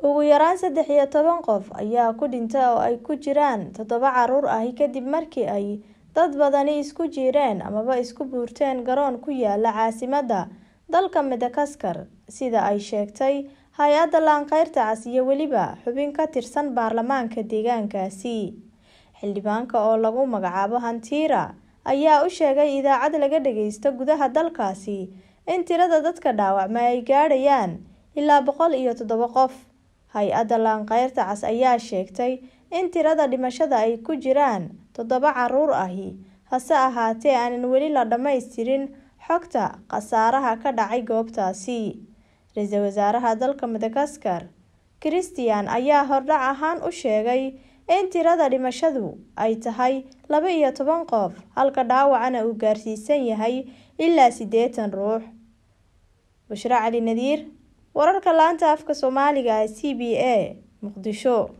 ugu yaraan saddex iyo toban qof ayaa ku dhinta oo ay ku jiraan toddoba caruur ahi kadib markii ay dad badani isku jiireen amaba isku buurteen garoon ku yaala caasimadda dalka madagaskar sida ay sheegtay hay-adda laanqeyrta cas iyo weliba xubin ka tirsan baarlamaanka deegaankaasi xildhibaanka oo lagu magacaabo hantiira ayaa u sheegay idaacad laga dhageysto gudaha dalkaasi in tirada dadka dhaawacma ay gaadhayaan ilaa boqol iyo toddoba qof hay-adda laanqeyrta cas ayaa sheegtay in tirada dhimashada ay ku jiraan toddoba caruur ahi hase ahaatee aanan weli la dhammaystirin xogta khasaaraha ka dhacay goobtaasi ra-iisul wasaaraha dalka madagaskar christian ayaa hordhac ahaan u sheegay in tirada dhimashadu ay tahay laba iyo toban qof halka dhaawacana uu gaarsiisan yahay ilaa siddeetan ruux bushra cali nadiir wararka laanta afka soomaaliga ee c b a muqdisho